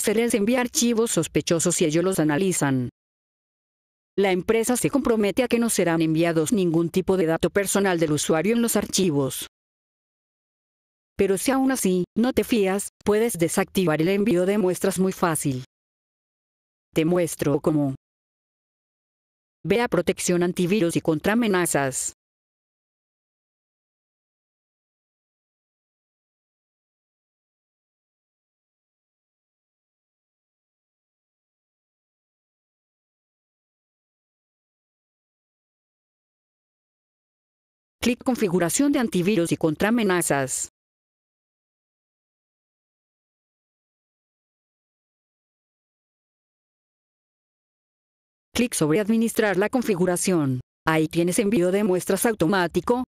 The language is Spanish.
se les envía archivos sospechosos y ellos los analizan. La empresa se compromete a que no serán enviados ningún tipo de dato personal del usuario en los archivos. Pero si aún así, no te fías, puedes desactivar el envío de muestras muy fácil. Te muestro cómo. Vea protección antivirus y contra amenazas. Clic configuración de antivirus y Contra Amenazas. Clic sobre administrar la configuración. Ahí tienes envío de muestras automático,